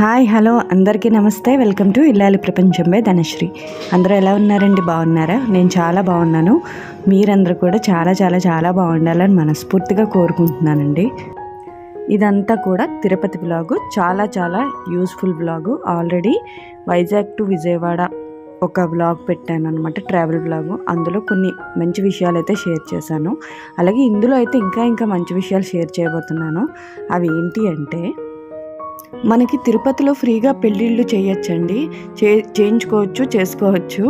hi hello అందరికీ నమస్తే welcome to ఇల్లాలి ప్రపంచం బై ధనశ్రీ అందరూ ఎలా ఉన్నారండి బాగున్నారా నేను చాలా బాగున్నాను మీరందరూ కూడా చాలా చాలా చాలా బాగుండాలని మనస్ఫూర్తిగా కోరుకుంటున్నానండి ఇదంతా కూడా తిరుపతి బ్లాగు చాలా చాలా useful blog already Vizag to Vijayawada ఒక బ్లాగ్ పెట్టాను అనమాట ట్రావెల్ బ్లాగ్ అందులో కొన్ని మంచి విషయాలు అయితే షేర్ చేశాను అలాగే ఇందులో అయితే ఇంకా ఇంకా మంచి విషయాలు షేర్ చేయబోతున్నాను అవి ఏంటి అంటే మనకి తిరుపతిలో ఫ్రీగా పెళ్ళిళ్ళు చేయొచ్చండి చే చేయించుకోవచ్చు చేసుకోవచ్చు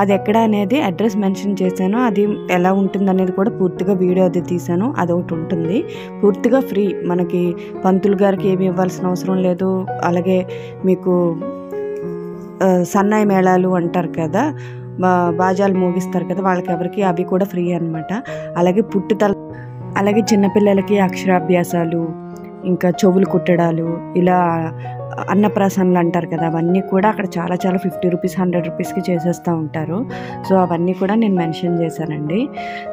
అది ఎక్కడ అనేది అడ్రస్ మెన్షన్ చేశాను అది ఎలా ఉంటుంది అనేది కూడా పూర్తిగా వీడియో అది తీశాను అదొకటి ఉంటుంది పూర్తిగా ఫ్రీ మనకి పంతులు గారికి ఏమి ఇవ్వాల్సిన అవసరం లేదు అలాగే మీకు సన్నాయి మేళాలు అంటారు కదా బాజాలు మోగిస్తారు కదా వాళ్ళకి ఎవరికి అవి కూడా ఫ్రీ అనమాట అలాగే పుట్టుతల అలాగే చిన్నపిల్లలకి అక్షరాభ్యాసాలు ఇంకా చెవులు కుట్టడాలు ఇలా అన్నప్రాసనలు అంటారు కదా అవన్నీ కూడా అక్కడ చాలా చాలా ఫిఫ్టీ రూపీస్ హండ్రెడ్ రూపీస్కి చేసేస్తూ ఉంటారు సో అవన్నీ కూడా నేను మెన్షన్ చేశానండి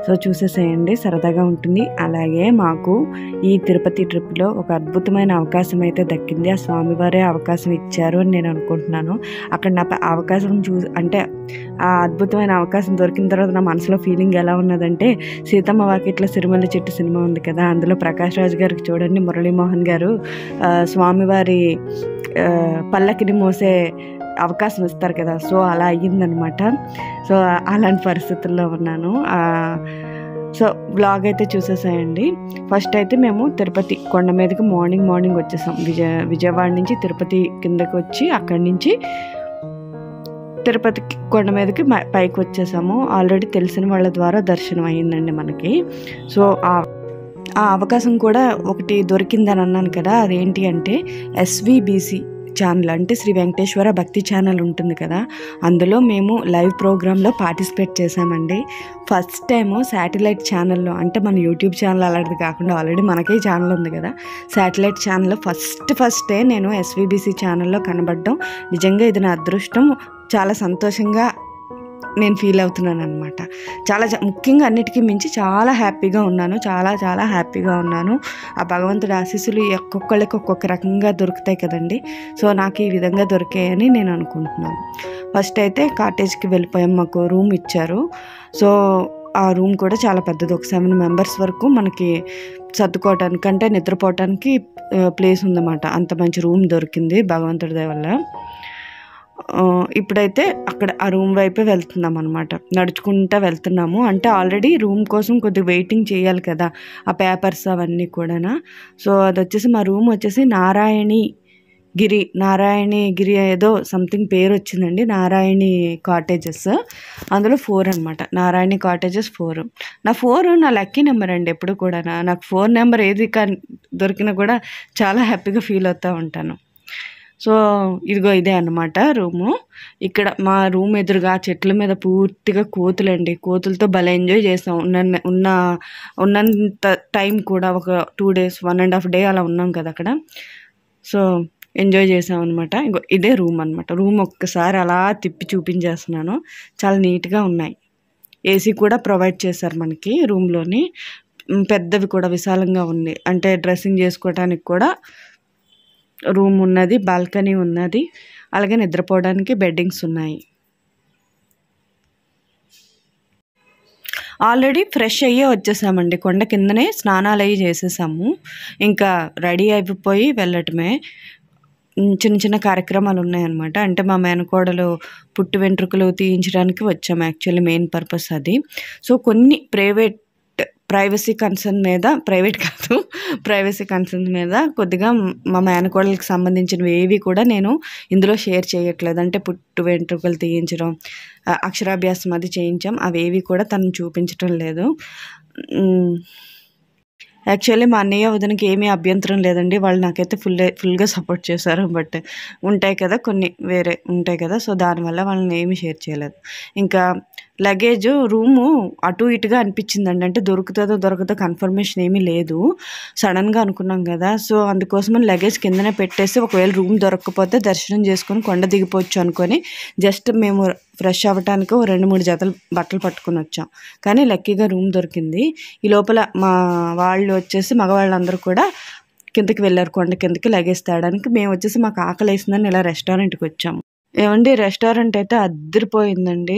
సో చూసేసేయండి సరదాగా ఉంటుంది అలాగే మాకు ఈ తిరుపతి ట్రిప్లో ఒక అద్భుతమైన అవకాశం అయితే దక్కింది ఆ స్వామివారే అవకాశం ఇచ్చారు అని నేను అనుకుంటున్నాను అక్కడ నా అవకాశం చూ అంటే ఆ అద్భుతమైన అవకాశం దొరికిన తర్వాత నా మనసులో ఫీలింగ్ ఎలా ఉన్నదంటే సీతమ్మ వాకిట్లో సిరిమల్లి చెట్టు సినిమా ఉంది కదా అందులో ప్రకాష్ రాజు గారికి చూడండి మురళీమోహన్ గారు స్వామివారి పల్లకిని మోసే అవకాశం ఇస్తారు కదా సో అలా అయ్యిందనమాట సో అలాంటి పరిస్థితుల్లో ఉన్నాను సో బ్లాగ్ అయితే చూసేసాయండి ఫస్ట్ అయితే మేము తిరుపతి కొండ మీదకి మార్నింగ్ మార్నింగ్ వచ్చేసాం విజయ విజయవాడ నుంచి తిరుపతి కిందకు వచ్చి అక్కడి నుంచి తిరుపతికి కొండ మీదకి పైకి వచ్చేసాము ఆల్రెడీ తెలిసిన వాళ్ళ ద్వారా దర్శనం అయ్యిందండి మనకి సో ఆ ఆ అవకాశం కూడా ఒకటి దొరికిందని అన్నాను కదా అదేంటి అంటే ఎస్వీబీసీ ఛానల్ అంటే శ్రీ వెంకటేశ్వర భక్తి ఛానల్ ఉంటుంది కదా అందులో మేము లైవ్ ప్రోగ్రాంలో పార్టిసిపేట్ చేశామండి ఫస్ట్ టైము శాటిలైట్ ఛానల్లో అంటే మన యూట్యూబ్ ఛానల్ అలాంటిది కాకుండా ఆల్రెడీ మనకే ఛానల్ ఉంది కదా శాటిలైట్ ఛానల్లో ఫస్ట్ ఫస్టే నేను ఎస్వీబీసీ ఛానల్లో కనబడ్డం నిజంగా ఇది నా అదృష్టం చాలా సంతోషంగా నేను ఫీల్ అవుతున్నాను అనమాట చాలా ముఖ్యంగా అన్నిటికీ మించి చాలా హ్యాపీగా ఉన్నాను చాలా చాలా హ్యాపీగా ఉన్నాను ఆ భగవంతుడి ఆశీస్సులు ఒక్కొక్కళ్ళకి ఒక్కొక్క రకంగా దొరుకుతాయి కదండి సో నాకు ఈ విధంగా దొరికాయని నేను అనుకుంటున్నాను ఫస్ట్ అయితే కాటేజ్కి వెళ్ళిపోయాం మాకు రూమ్ ఇచ్చారు సో ఆ రూమ్ కూడా చాలా పెద్దది ఒక సెవెన్ మెంబర్స్ వరకు మనకి సర్దుకోవటానికి అంటే నిద్రపోవటానికి ప్లేస్ ఉందన్నమాట అంత మంచి రూమ్ దొరికింది భగవంతుడి వల్ల ఇప్పుడైతే అక్కడ ఆ రూమ్ వైపే వెళ్తున్నాం అనమాట నడుచుకుంటా వెళ్తున్నాము అంటే ఆల్రెడీ రూమ్ కోసం కొద్దిగా వెయిటింగ్ చేయాలి కదా ఆ పేపర్స్ అవన్నీ కూడా సో అది వచ్చేసి మా రూమ్ వచ్చేసి నారాయణి గిరి నారాయణగిరి ఏదో సంథింగ్ పేరు వచ్చిందండి నారాయణి కాటేజెస్ అందులో ఫోర్ అనమాట నారాయణి కాటేజెస్ ఫోర్ నా ఫోర్ నా లక్కీ నెంబర్ అండి ఎప్పుడు కూడా నాకు ఫోర్ నెంబర్ ఏది కానీ దొరికినా కూడా చాలా హ్యాపీగా ఫీల్ అవుతూ ఉంటాను సో ఇదిగో ఇదే అనమాట రూము ఇక్కడ మా రూమ్ ఎదురుగా చెట్ల మీద పూర్తిగా కోతులండి కోతులతో భలే ఎంజాయ్ చేసాం ఉన్న ఉన్న ఉన్నంత టైం కూడా ఒక two days one and half day అలా ఉన్నాం కదా అక్కడ సో ఎంజాయ్ అనమాట ఇంకో ఇదే రూమ్ అనమాట రూమ్ ఒక్కసారి అలా తిప్పి చూపించేస్తున్నాను చాలా నీట్గా ఉన్నాయి ఏసీ కూడా ప్రొవైడ్ చేశారు మనకి రూమ్లోని పెద్దవి కూడా విశాలంగా ఉంది అంటే డ్రెస్సింగ్ చేసుకోవడానికి కూడా రూమ్ ఉన్నది బాల్కనీ ఉన్నది అలాగే నిద్రపోవడానికి బెడ్డింగ్స్ ఉన్నాయి ఆల్రెడీ ఫ్రెష్ అయ్యే వచ్చేసామండి కొండ కిందనే స్నానాలు అయ్యి చేసేసాము ఇంకా రెడీ అయిపోయి వెళ్ళటమే చిన్న చిన్న కార్యక్రమాలు ఉన్నాయన్నమాట అంటే మా మేనకోడలు పుట్టు వెంట్రుకలు తీయించడానికి వచ్చాము యాక్చువల్లీ మెయిన్ పర్పస్ అది సో కొన్ని ప్రైవేట్ ప్రైవసీ కన్సర్న్ మీద ప్రైవేట్ కాదు ప్రైవసీ కన్సర్న్ మీద కొద్దిగా మా మేనకోడలకు సంబంధించినవి ఏవి కూడా నేను ఇందులో షేర్ చేయట్లేదు అంటే పుట్టు వెంట్రుకలు తీయించడం అక్షరాభ్యాసం అది చేయించాం అవేవి కూడా తను చూపించడం లేదు యాక్చువల్లీ మా అన్నయ్య వదనకి ఏమీ అభ్యంతరం లేదండి వాళ్ళు నాకైతే ఫుల్ ఫుల్గా సపోర్ట్ చేశారు బట్ ఉంటాయి కదా కొన్ని వేరే ఉంటాయి కదా సో దానివల్ల వాళ్ళని ఏమీ షేర్ చేయలేదు ఇంకా లగేజ్ రూము అటు ఇటుగా అనిపించిందండి అంటే దొరుకుతుందో దొరకదో కన్ఫర్మేషన్ ఏమీ లేదు సడన్గా అనుకున్నాం కదా సో అందుకోసమని లగేజ్ కిందనే పెట్టేసి ఒకవేళ రూమ్ దొరకకపోతే దర్శనం చేసుకొని కొండ దిగిపోవచ్చు అనుకొని జస్ట్ మేము ఫ్రెష్ అవ్వటానికి ఓ రెండు మూడు జతలు బట్టలు పట్టుకుని వచ్చాం కానీ లక్కీగా రూమ్ దొరికింది ఈ లోపల మా వాళ్ళు వచ్చేసి మగవాళ్ళందరూ కూడా కిందకి వెళ్ళారు కొండ కిందకి లగేజ్ తేడానికి మేము వచ్చేసి మాకు ఆకలి వేసిందని ఇలా రెస్టారెంట్కి వచ్చాము ఏమండి రెస్టారెంట్ అయితే అద్దరిపోయిందండి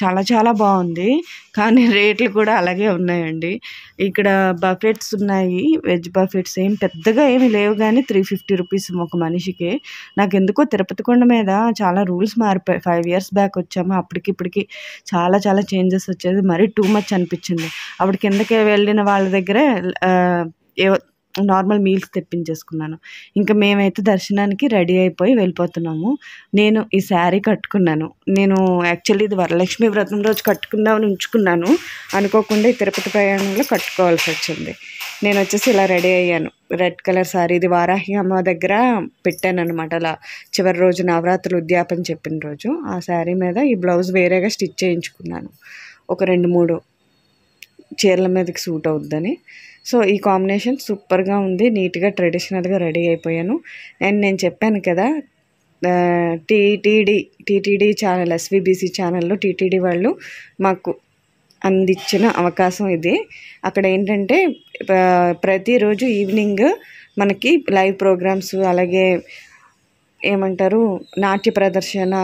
చాలా చాలా బాగుంది కానీ రేట్లు కూడా అలాగే ఉన్నాయండి ఇక్కడ బఫెట్స్ ఉన్నాయి వెజ్ బఫెట్స్ ఏం పెద్దగా ఏమి లేవు కానీ త్రీ ఫిఫ్టీ రూపీస్ ఒక మనిషికి నాకు ఎందుకో తిరుపతి కొండ మీద చాలా రూల్స్ మారిపోయాయి ఫైవ్ ఇయర్స్ బ్యాక్ వచ్చాము అప్పటికి ఇప్పటికి చాలా చాలా చేంజెస్ వచ్చేది మరీ టూ మచ్ అనిపించింది అప్పుడు కిందకే వెళ్ళిన వాళ్ళ దగ్గరే ఏ నార్మల్ మీల్స్ తెప్పించేసుకున్నాను ఇంకా మేమైతే దర్శనానికి రెడీ అయిపోయి వెళ్ళిపోతున్నాము నేను ఈ శారీ కట్టుకున్నాను నేను యాక్చువల్లీ ఇది వరలక్ష్మి వ్రతం రోజు కట్టుకుందామని ఉంచుకున్నాను అనుకోకుండా ఈ తిరుపతి ప్రయాణంలో కట్టుకోవాల్సి వచ్చింది నేను వచ్చేసి ఇలా రెడీ అయ్యాను రెడ్ కలర్ శారీ ఇది వారాహి అమ్మ దగ్గర పెట్టాను అనమాట అలా చివరి రోజు నవరాత్రులు ఉద్యాపన చెప్పిన రోజు ఆ శారీ మీద ఈ బ్లౌజ్ వేరేగా స్టిచ్ చేయించుకున్నాను ఒక రెండు మూడు చీరల మీదకి సూట్ అవుద్దని సో ఈ కాంబినేషన్ సూపర్గా ఉంది నీట్గా ట్రెడిషనల్గా రెడీ అయిపోయాను అండ్ నేను చెప్పాను కదా టీటీడీ టీటీడీ ఛానల్ ఎస్వీబీసీ ఛానల్లో టీటీడీ వాళ్ళు మాకు అందించిన అవకాశం ఇది అక్కడ ఏంటంటే ప్రతిరోజు ఈవినింగ్ మనకి లైవ్ ప్రోగ్రామ్స్ అలాగే ఏమంటారు నాట్య ప్రదర్శన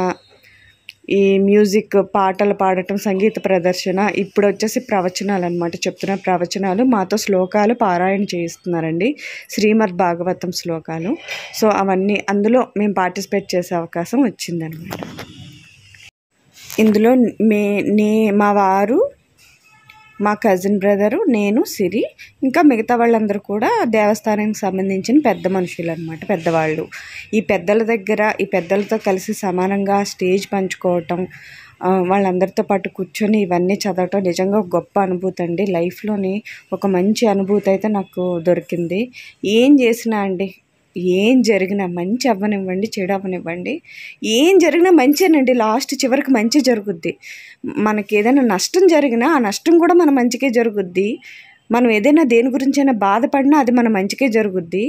ఈ మ్యూజిక్ పాటలు పాడటం సంగీత ప్రదర్శన ఇప్పుడు వచ్చేసి ప్రవచనాలు అనమాట చెప్తున్న ప్రవచనాలు మాతో శ్లోకాలు పారాయణ చేయిస్తున్నారండి శ్రీమద్ భాగవతం శ్లోకాలు సో అవన్నీ అందులో మేము పార్టిసిపేట్ చేసే అవకాశం వచ్చిందనమాట ఇందులో మే నే మా వారు మా కజిన్ బ్రదరు నేను సిరి ఇంకా మిగతా వాళ్ళందరూ కూడా దేవస్థానానికి సంబంధించిన పెద్ద మనుషులు అనమాట పెద్దవాళ్ళు ఈ పెద్దల దగ్గర ఈ పెద్దలతో కలిసి సమానంగా స్టేజ్ పంచుకోవటం వాళ్ళందరితో పాటు కూర్చొని ఇవన్నీ చదవటం నిజంగా ఒక గొప్ప అనుభూతి అండి లైఫ్లోని ఒక మంచి అనుభూతి అయితే నాకు దొరికింది ఏం చేసినా అండి ఏం జరిగినా మంచి అవ్వనివ్వండి చెడు అవ్వనివ్వండి ఏం జరిగినా మంచేనండి లాస్ట్ చివరికి మంచి జరుగుద్ది మనకి ఏదైనా నష్టం జరిగినా ఆ నష్టం కూడా మన మంచికే జరుగుద్ది మనం ఏదైనా దేని గురించైనా బాధపడినా అది మన మంచికే జరుగుద్ది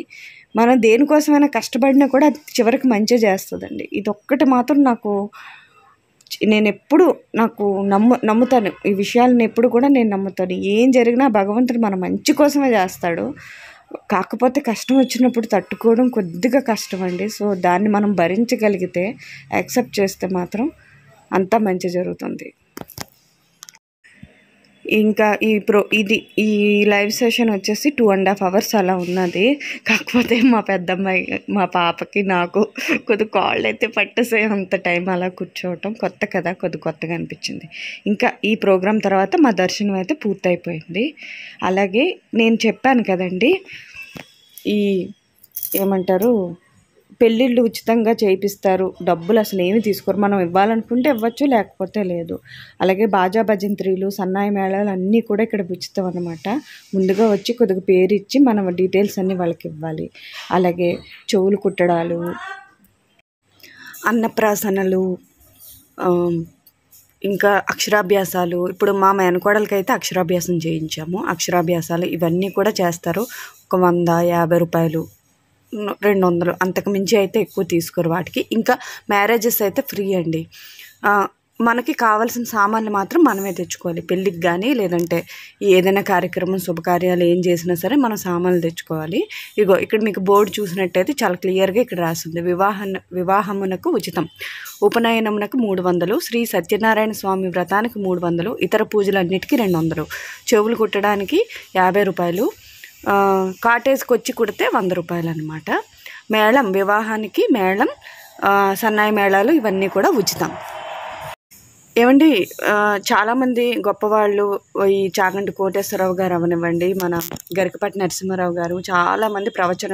మనం దేనికోసమైనా కష్టపడినా కూడా అది చివరికి మంచి చేస్తుందండి ఇది ఒక్కటి మాత్రం నాకు నేను ఎప్పుడు నాకు నమ్ము నమ్ముతాను ఈ విషయాలను ఎప్పుడు కూడా నేను నమ్ముతాను ఏం జరిగినా భగవంతుడు మన మంచి కోసమే చేస్తాడు కాకపోతే కష్టం వచ్చినప్పుడు తట్టుకోవడం కొద్దిగా కష్టం అండి సో దాన్ని మనం భరించగలిగితే యాక్సెప్ట్ చేస్తే మాత్రం అంతా మంచి జరుగుతుంది ఇంకా ఈ ప్రో ఇది ఈ లైవ్ సెషన్ వచ్చేసి టూ అండ్ హాఫ్ అవర్స్ అలా ఉన్నది కాకపోతే మా పెద్దమ్మాయి మా పాపకి నాకు కొద్ది కాళ్ళు అయితే పట్టేసే అంత టైం అలా కూర్చోవటం కొత్త కదా కొద్ది కొత్తగా అనిపించింది ఇంకా ఈ ప్రోగ్రాం తర్వాత మా దర్శనం అయితే పూర్తయిపోయింది అలాగే నేను చెప్పాను కదండి ఈ ఏమంటారు పెళ్ళిళ్ళు ఉచితంగా చేయిస్తారు డబ్బులు అసలు ఏమి తీసుకోరు మనం ఇవ్వాలనుకుంటే ఇవ్వచ్చు లేకపోతే లేదు అలాగే బాజా భజంత్రీలు సన్నాయి మేళాలు అన్నీ కూడా ఇక్కడ ఉచితం అనమాట ముందుగా వచ్చి కొద్దిగా పేరు ఇచ్చి మనం డీటెయిల్స్ అన్నీ వాళ్ళకి ఇవ్వాలి అలాగే చెవులు కుట్టడాలు అన్నప్రాసనలు ఇంకా అక్షరాభ్యాసాలు ఇప్పుడు మా మేనకోడలకైతే అక్షరాభ్యాసం చేయించాము అక్షరాభ్యాసాలు ఇవన్నీ కూడా చేస్తారు ఒక వంద యాభై రూపాయలు రెండు వందలు అంతకు మించి అయితే ఎక్కువ తీసుకోరు వాటికి ఇంకా మ్యారేజెస్ అయితే ఫ్రీ అండి మనకి కావాల్సిన సామాన్లు మాత్రం మనమే తెచ్చుకోవాలి పెళ్ళికి కానీ లేదంటే ఏదైనా కార్యక్రమం శుభకార్యాలు ఏం చేసినా సరే మనం సామాన్లు తెచ్చుకోవాలి ఇగో ఇక్కడ మీకు బోర్డు చూసినట్టయితే చాలా క్లియర్గా ఇక్కడ రాస్తుంది వివాహ వివాహమునకు ఉచితం ఉపనయనమునకు మూడు వందలు శ్రీ సత్యనారాయణ స్వామి వ్రతానికి మూడు వందలు ఇతర పూజలన్నిటికీ రెండు వందలు చెవులు కుట్టడానికి యాభై రూపాయలు కాటేజ్కి వచ్చి కుడితే వంద రూపాయలు అనమాట మేళం వివాహానికి మేళం సన్నాయి మేళాలు ఇవన్నీ కూడా ఉచితం ఏమండి చాలామంది గొప్పవాళ్ళు ఈ చాగంటి కోటేశ్వరరావు గారు అవనివ్వండి మన గరికపాటి నరసింహారావు గారు చాలామంది ప్రవచన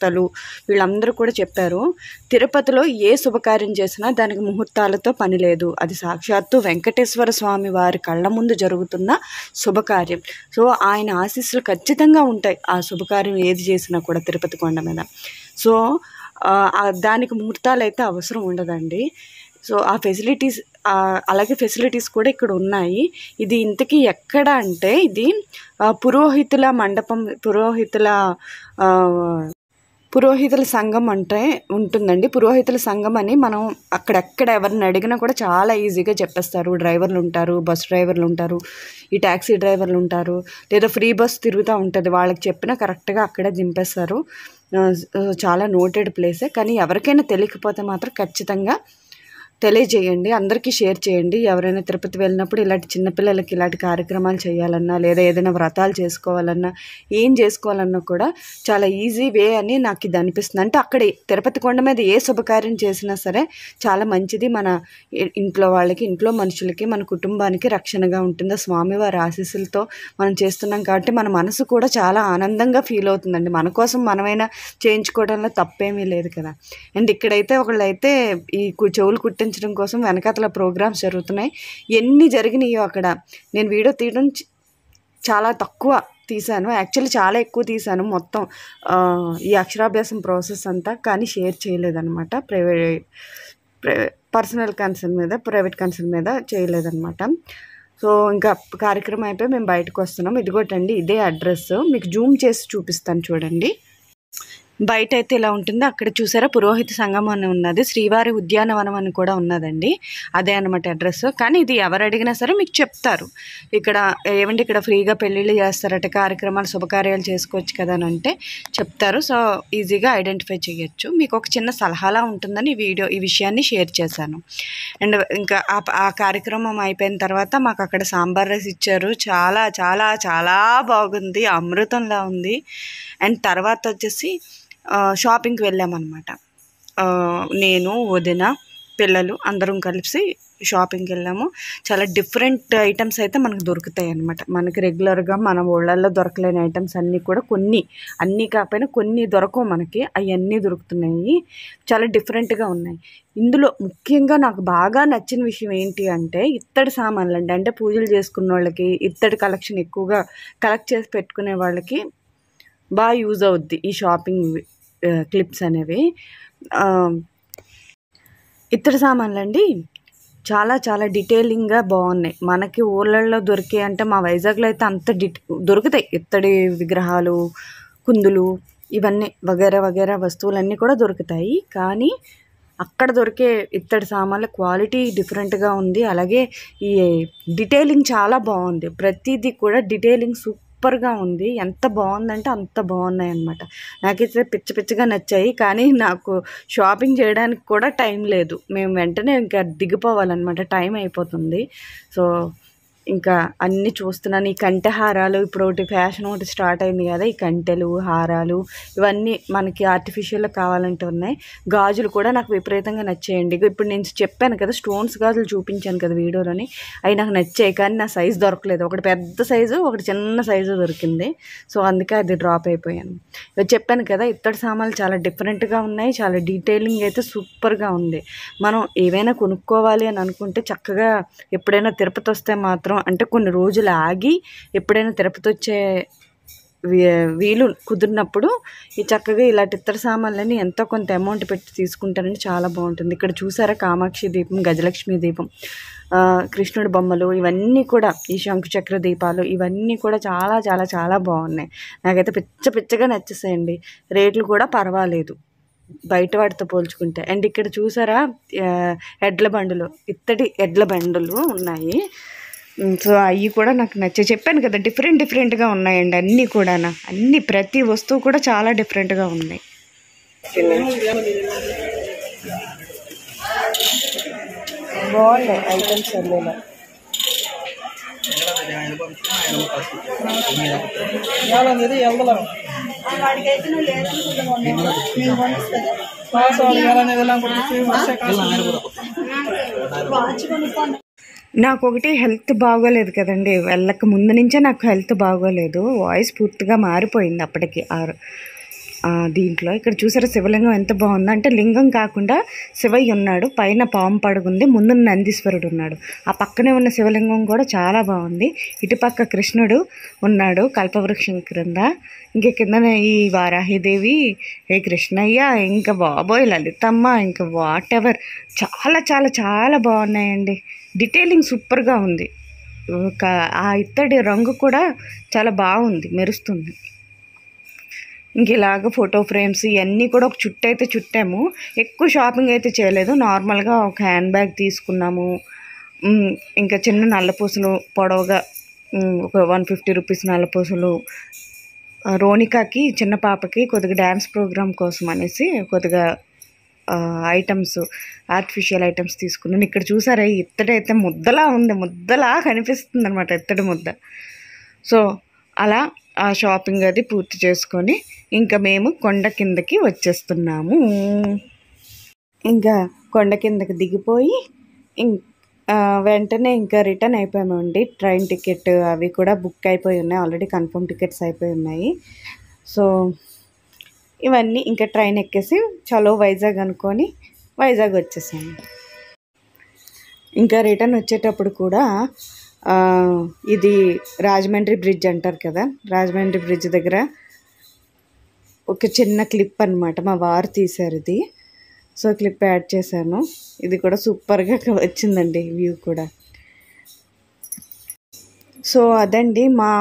ప్రవక్తలు వీళ్ళందరూ కూడా చెప్పారు తిరుపతిలో ఏ శుభకార్యం చేసినా దానికి ముహూర్తాలతో పని లేదు అది సాక్షాత్తు వెంకటేశ్వర స్వామి వారి కళ్ళ ముందు జరుగుతున్న శుభకార్యం సో ఆయన ఆశీస్సులు ఖచ్చితంగా ఉంటాయి ఆ శుభకార్యం ఏది చేసినా కూడా తిరుపతి కొండ మీద సో దానికి ముహూర్తాలు అయితే అవసరం ఉండదండి సో ఆ ఫెసిలిటీస్ అలాగే ఫెసిలిటీస్ కూడా ఇక్కడ ఉన్నాయి ఇది ఇంతకీ ఎక్కడ అంటే ఇది పురోహితుల మండపం పురోహితుల పురోహితుల సంఘం అంటే ఉంటుందండి పురోహితుల సంఘం అని మనం అక్కడెక్కడ ఎవరిని అడిగినా కూడా చాలా ఈజీగా చెప్పేస్తారు డ్రైవర్లు ఉంటారు బస్ డ్రైవర్లు ఉంటారు ఈ ట్యాక్సీ డ్రైవర్లు ఉంటారు లేదా ఫ్రీ బస్ తిరుగుతూ ఉంటుంది వాళ్ళకి చెప్పినా కరెక్ట్గా అక్కడే దింపేస్తారు చాలా నోటెడ్ ప్లేసే కానీ ఎవరికైనా తెలియకపోతే మాత్రం ఖచ్చితంగా తెలియజేయండి అందరికీ షేర్ చేయండి ఎవరైనా తిరుపతి వెళ్ళినప్పుడు ఇలాంటి చిన్నపిల్లలకి ఇలాంటి కార్యక్రమాలు చేయాలన్నా లేదా ఏదైనా వ్రతాలు చేసుకోవాలన్నా ఏం చేసుకోవాలన్నా కూడా చాలా ఈజీ వే అని నాకు ఇది అనిపిస్తుంది అంటే అక్కడ తిరుపతి కొండ మీద ఏ శుభకార్యం చేసినా సరే చాలా మంచిది మన ఇంట్లో వాళ్ళకి ఇంట్లో మనుషులకి మన కుటుంబానికి రక్షణగా ఉంటుంది స్వామివారి ఆశీస్సులతో మనం చేస్తున్నాం కాబట్టి మన మనసు కూడా చాలా ఆనందంగా ఫీల్ అవుతుందండి మన కోసం మనమైనా చేయించుకోవడంలో తప్పేమీ లేదు కదా అండ్ ఇక్కడైతే ఒకళ్ళైతే ఈ చెవులు కుట్టిన ఆలోచించడం కోసం వెనకాతల ప్రోగ్రామ్స్ జరుగుతున్నాయి ఎన్ని జరిగినాయో అక్కడ నేను వీడియో తీయడం చాలా తక్కువ తీశాను యాక్చువల్లీ చాలా ఎక్కువ తీశాను మొత్తం ఈ అక్షరాభ్యాసం ప్రాసెస్ అంతా కానీ షేర్ చేయలేదన్నమాట ప్రైవేట్ పర్సనల్ కన్సర్న్ మీద ప్రైవేట్ కన్సర్న్ మీద చేయలేదన్నమాట సో ఇంకా కార్యక్రమం అయిపోయి మేము బయటకు వస్తున్నాం ఇదిగోటండి ఇదే అడ్రస్ మీకు జూమ్ చేసి చూపిస్తాను చూడండి బయట అయితే ఇలా ఉంటుంది అక్కడ చూసారా పురోహిత సంఘం అని ఉన్నది శ్రీవారి ఉద్యానవనం అని కూడా ఉన్నదండి అదే అనమాట అడ్రస్ కానీ ఇది ఎవరు అడిగినా సరే మీకు చెప్తారు ఇక్కడ ఏమంటే ఇక్కడ ఫ్రీగా పెళ్ళిళ్ళు చేస్తారట కార్యక్రమాలు శుభకార్యాలు చేసుకోవచ్చు కదా అని అంటే చెప్తారు సో ఈజీగా ఐడెంటిఫై చేయొచ్చు మీకు ఒక చిన్న సలహాలా ఉంటుందని వీడియో ఈ విషయాన్ని షేర్ చేశాను అండ్ ఇంకా ఆ కార్యక్రమం అయిపోయిన తర్వాత మాకు అక్కడ సాంబార్ రైస్ ఇచ్చారు చాలా చాలా చాలా బాగుంది అమృతంలా ఉంది అండ్ తర్వాత వచ్చేసి షాపింగ్కి వెళ్ళామన్నమాట నేను వదిన పిల్లలు అందరం కలిసి షాపింగ్కి వెళ్ళాము చాలా డిఫరెంట్ ఐటమ్స్ అయితే మనకు దొరుకుతాయి అన్నమాట మనకి రెగ్యులర్గా మన ఊళ్ళల్లో దొరకలేని ఐటమ్స్ అన్నీ కూడా కొన్ని అన్నీ కాకపోయినా కొన్ని దొరకవు మనకి అవన్నీ దొరుకుతున్నాయి చాలా డిఫరెంట్గా ఉన్నాయి ఇందులో ముఖ్యంగా నాకు బాగా నచ్చిన విషయం ఏంటి అంటే ఇత్తడి సామాన్లు అండి అంటే పూజలు చేసుకున్న వాళ్ళకి ఇత్తడి కలెక్షన్ ఎక్కువగా కలెక్ట్ చేసి పెట్టుకునే వాళ్ళకి బాగా యూజ్ అవుద్ది ఈ షాపింగ్ క్లిప్స్ అనేవి ఇతర సామాన్లు అండి చాలా చాలా డీటెయిలింగ్గా బాగున్నాయి మనకి ఊళ్ళల్లో దొరికే అంటే మా వైజాగ్లో అయితే అంత డి దొరుకుతాయి ఇత్తడి విగ్రహాలు కుందులు ఇవన్నీ వగేరా వగేరా వస్తువులన్నీ కూడా దొరుకుతాయి కానీ అక్కడ దొరికే ఇత్తడి సామాన్ల క్వాలిటీ డిఫరెంట్గా ఉంది అలాగే ఈ డీటెయిలింగ్ చాలా బాగుంది ప్రతిదీ కూడా డీటెయిలింగ్ సూప్ సూపర్గా ఉంది ఎంత బాగుందంటే అంత బాగున్నాయి అనమాట నాకైతే పిచ్చి పిచ్చిగా నచ్చాయి కానీ నాకు షాపింగ్ చేయడానికి కూడా టైం లేదు మేము వెంటనే ఇంకా దిగిపోవాలన్నమాట టైం అయిపోతుంది సో ఇంకా అన్నీ చూస్తున్నాను ఈ కంటె హారాలు ఇప్పుడు ఒకటి ఫ్యాషన్ ఒకటి స్టార్ట్ అయింది కదా ఈ కంటెలు హారాలు ఇవన్నీ మనకి ఆర్టిఫిషియల్గా కావాలంటే ఉన్నాయి గాజులు కూడా నాకు విపరీతంగా నచ్చేయండి ఇప్పుడు నేను చెప్పాను కదా స్టోన్స్ గాజులు చూపించాను కదా వీడియోలోని అవి నాకు నచ్చాయి కానీ నా సైజు దొరకలేదు ఒకటి పెద్ద సైజు ఒకటి చిన్న సైజు దొరికింది సో అందుకే అది డ్రాప్ అయిపోయాను ఇక చెప్పాను కదా ఇత్తడి సామాన్లు చాలా డిఫరెంట్గా ఉన్నాయి చాలా డీటెయిలింగ్ అయితే సూపర్గా ఉంది మనం ఏవైనా కొనుక్కోవాలి అని అనుకుంటే చక్కగా ఎప్పుడైనా తిరుపతి వస్తే మాత్రం అంటే కొన్ని రోజులు ఆగి ఎప్పుడైనా తిరుపతి వచ్చే వీలు కుదిరినప్పుడు ఈ చక్కగా ఇలాంటి ఇతర సామాన్లని ఎంతో కొంత అమౌంట్ పెట్టి తీసుకుంటారని చాలా బాగుంటుంది ఇక్కడ చూసారా కామాక్షి దీపం గజలక్ష్మి దీపం కృష్ణుడి బొమ్మలు ఇవన్నీ కూడా ఈ శంకుచక్ర దీపాలు ఇవన్నీ కూడా చాలా చాలా చాలా బాగున్నాయి నాకైతే పిచ్చ పిచ్చగా నచ్చేసాయండి రేట్లు కూడా పర్వాలేదు బయట వాటితో పోల్చుకుంటే అండ్ ఇక్కడ చూసారా ఎడ్ల బండులు ఇత్తడి ఎడ్ల బండులు ఉన్నాయి సో అవి కూడా నాకు నచ్చే చెప్పాను కదా డిఫరెంట్ డిఫరెంట్గా ఉన్నాయండి అన్నీ కూడా అన్ని ప్రతి వస్తువు కూడా చాలా డిఫరెంట్గా ఉన్నాయి బాగున్నాయి ఐటమ్స్ వాచ్ కొనుక్కోండి నాకు ఒకటి హెల్త్ బాగోలేదు కదండి వెళ్ళక ముందు నుంచే నాకు హెల్త్ బాగోలేదు వాయిస్ పూర్తిగా మారిపోయింది అప్పటికి దీంట్లో ఇక్కడ చూసారా శివలింగం ఎంత బాగుందో అంటే లింగం కాకుండా శివయ్య ఉన్నాడు పైన పాము పడుగుంది ముందు నందీశ్వరుడు ఉన్నాడు ఆ పక్కనే ఉన్న శివలింగం కూడా చాలా బాగుంది ఇటుపక్క కృష్ణుడు ఉన్నాడు కల్పవృక్షం క్రింద ఇంకా కింద ఈ వారాహిదేవి ఏ కృష్ణయ్య ఇంకా బాబోయ్ లలితమ్మ ఇంకా వాట్ ఎవర్ చాలా చాలా చాలా బాగున్నాయండి డిటైలింగ్ సూపర్గా ఉంది ఒక ఆ ఇత్తడి రంగు కూడా చాలా బాగుంది మెరుస్తుంది ఇంక ఇలాగ ఫోటో ఫ్రేమ్స్ ఇవన్నీ కూడా ఒక చుట్టైతే అయితే చుట్టాము ఎక్కువ షాపింగ్ అయితే చేయలేదు నార్మల్గా ఒక హ్యాండ్ బ్యాగ్ తీసుకున్నాము ఇంకా చిన్న నల్లపూసలు పొడవుగా ఒక వన్ ఫిఫ్టీ రూపీస్ నల్లపూసలు రోనికాకి చిన్న పాపకి కొద్దిగా డ్యాన్స్ ప్రోగ్రామ్ కోసం అనేసి కొద్దిగా ఐటమ్స్ ఆర్టిఫిషియల్ ఐటమ్స్ తీసుకున్నాను ఇక్కడ చూసారా ఇత్తడైతే ముద్దలా ఉంది ముద్దలా కనిపిస్తుంది అనమాట ఇత్తడి ముద్ద సో అలా ఆ షాపింగ్ అది పూర్తి చేసుకొని ఇంకా మేము కొండ కిందకి వచ్చేస్తున్నాము ఇంకా కొండ కిందకి దిగిపోయి వెంటనే ఇంకా రిటర్న్ అయిపోయామండి ట్రైన్ టికెట్ అవి కూడా బుక్ అయిపోయి ఉన్నాయి ఆల్రెడీ కన్ఫర్మ్ టికెట్స్ అయిపోయి ఉన్నాయి సో ఇవన్నీ ఇంకా ట్రైన్ ఎక్కేసి చలో వైజాగ్ అనుకొని వైజాగ్ వచ్చేసాము ఇంకా రిటర్న్ వచ్చేటప్పుడు కూడా ఇది రాజమండ్రి బ్రిడ్జ్ అంటారు కదా రాజమండ్రి బ్రిడ్జ్ దగ్గర ఒక చిన్న క్లిప్ అనమాట మా వారు తీశారు ఇది సో క్లిప్ యాడ్ చేశాను ఇది కూడా సూపర్గా వచ్చిందండి వ్యూ కూడా సో అదండి మా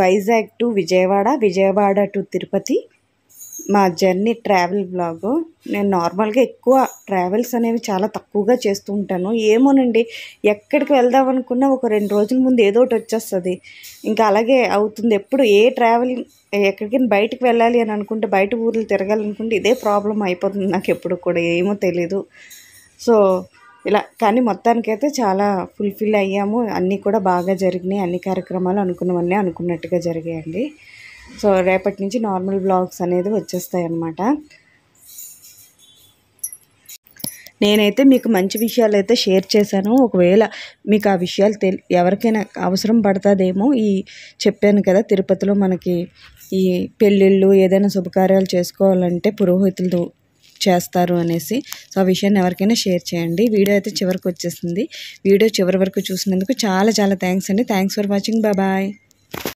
వైజాగ్ టు విజయవాడ విజయవాడ టు తిరుపతి మా జర్నీ ట్రావెల్ బ్లాగు నేను నార్మల్గా ఎక్కువ ట్రావెల్స్ అనేవి చాలా తక్కువగా చేస్తూ ఉంటాను ఏమోనండి ఎక్కడికి వెళ్దాం అనుకున్నా ఒక రెండు రోజుల ముందు ఏదో ఒకటి వచ్చేస్తుంది ఇంకా అలాగే అవుతుంది ఎప్పుడు ఏ ట్రావెలింగ్ ఎక్కడికైనా బయటకు వెళ్ళాలి అని అనుకుంటే బయట ఊర్లు తిరగాలనుకుంటే ఇదే ప్రాబ్లం అయిపోతుంది నాకు ఎప్పుడు కూడా ఏమో తెలీదు సో ఇలా కానీ మొత్తానికైతే చాలా ఫుల్ఫిల్ అయ్యాము అన్నీ కూడా బాగా జరిగినాయి అన్ని కార్యక్రమాలు అనుకున్నవన్నీ అనుకున్నట్టుగా జరిగాయండి సో రేపటి నుంచి నార్మల్ బ్లాగ్స్ అనేది వచ్చేస్తాయి అన్నమాట నేనైతే మీకు మంచి విషయాలు అయితే షేర్ చేశాను ఒకవేళ మీకు ఆ విషయాలు తెలి ఎవరికైనా అవసరం పడుతుందేమో ఈ చెప్పాను కదా తిరుపతిలో మనకి ఈ పెళ్ళిళ్ళు ఏదైనా శుభకార్యాలు చేసుకోవాలంటే పురోహితులు చేస్తారు అనేసి సో ఆ విషయాన్ని ఎవరికైనా షేర్ చేయండి వీడియో అయితే చివరికి వచ్చేసింది వీడియో చివరి వరకు చూసినందుకు చాలా చాలా థ్యాంక్స్ అండి థ్యాంక్స్ ఫర్ వాచింగ్ బాయ్